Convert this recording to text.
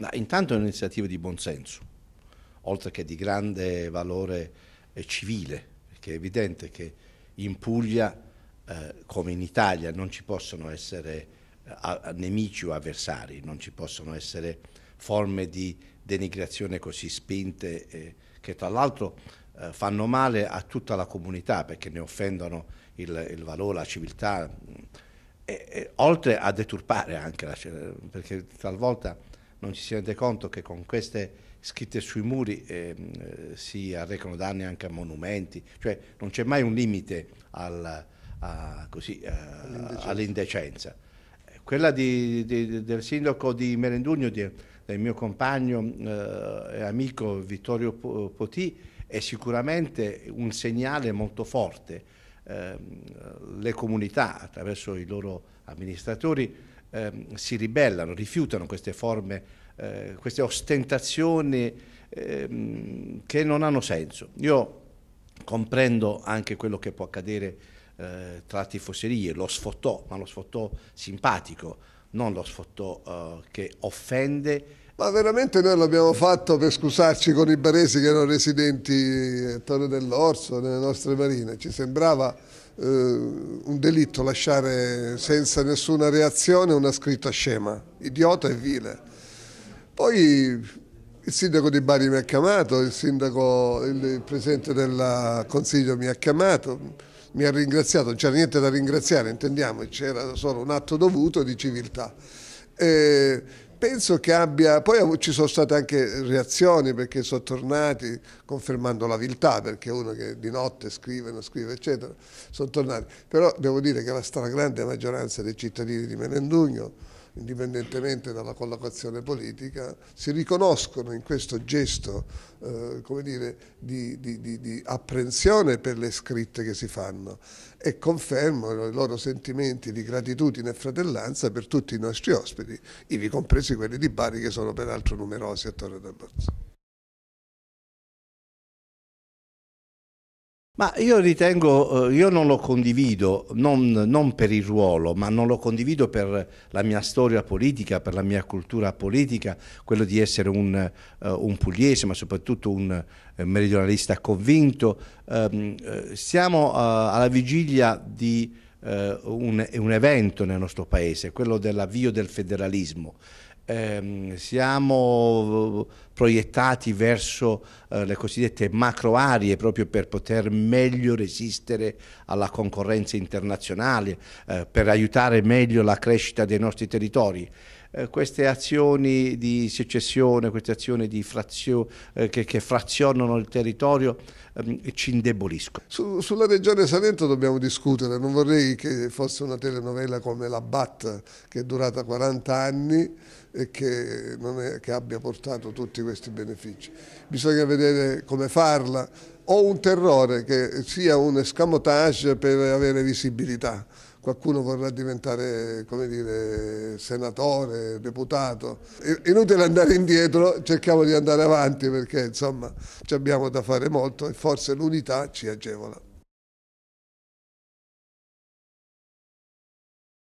No, intanto è un'iniziativa di buonsenso, oltre che di grande valore eh, civile, perché è evidente che in Puglia, eh, come in Italia, non ci possono essere eh, nemici o avversari, non ci possono essere forme di denigrazione così spinte eh, che tra l'altro eh, fanno male a tutta la comunità perché ne offendono il, il valore, la civiltà, mm, e, e, oltre a deturpare anche, la, civiltà, perché talvolta non ci si rende conto che con queste scritte sui muri ehm, eh, si arrecano danni anche a monumenti, cioè non c'è mai un limite al, eh, all'indecenza. All eh, Quella di, di, del sindaco di Merendugno, di, del mio compagno eh, e eh, amico Vittorio Potì, è sicuramente un segnale molto forte. Eh, le comunità, attraverso i loro amministratori, ehm, si ribellano, rifiutano queste forme, eh, queste ostentazioni ehm, che non hanno senso. Io comprendo anche quello che può accadere eh, tra tifoserie, lo sfottò, ma lo sfottò simpatico, non lo sfottò eh, che offende ma veramente noi l'abbiamo fatto per scusarci con i baresi che erano residenti a eh, Torre dell'Orso, nelle nostre marine. Ci sembrava eh, un delitto lasciare senza nessuna reazione una scritta scema, idiota e vile. Poi il sindaco di Bari mi ha chiamato, il, sindaco, il presidente del consiglio mi ha chiamato, mi ha ringraziato, non c'era niente da ringraziare, intendiamo, c'era solo un atto dovuto di civiltà. E Penso che abbia, poi ci sono state anche reazioni perché sono tornati confermando la viltà, perché uno che di notte scrive, non scrive, eccetera, sono tornati. Però devo dire che la stragrande maggioranza dei cittadini di Menendugno indipendentemente dalla collocazione politica, si riconoscono in questo gesto eh, dire, di, di, di, di, apprensione per le scritte che si fanno e confermano i loro sentimenti di gratitudine e fratellanza per tutti i nostri ospiti, ivi compresi quelli di Bari che sono peraltro numerosi a Torre d'Abruzzo. Ma io ritengo, eh, io non lo condivido, non, non, per il ruolo, ma non lo condivido per la mia storia politica, per la mia cultura politica, quello di essere un, eh, un pugliese, ma soprattutto un eh, meridionalista convinto. Ehm, siamo alla vigilia di un, un evento nel nostro paese, quello dell'avvio del federalismo ehm, siamo proiettati verso eh, le cosiddette macro aree proprio per poter meglio resistere alla concorrenza internazionale, eh, per aiutare meglio la crescita dei nostri territori. Eh, queste azioni di secessione, queste azioni frazio, eh, che, che, frazionano il territorio ehm, ci indeboliscono. Su, sulla regione Salento dobbiamo discutere, non vorrei che fosse una telenovela come la BAT che è durata 40 anni e che, è, che abbia portato tutti questi benefici. Bisogna vedere come farla. Ho un terrore che sia un escamotage per avere visibilità qualcuno vorrà diventare dire, senatore, deputato. Inutile andare indietro, cerchiamo di andare avanti perché insomma abbiamo da fare molto e forse l'unità ci agevola.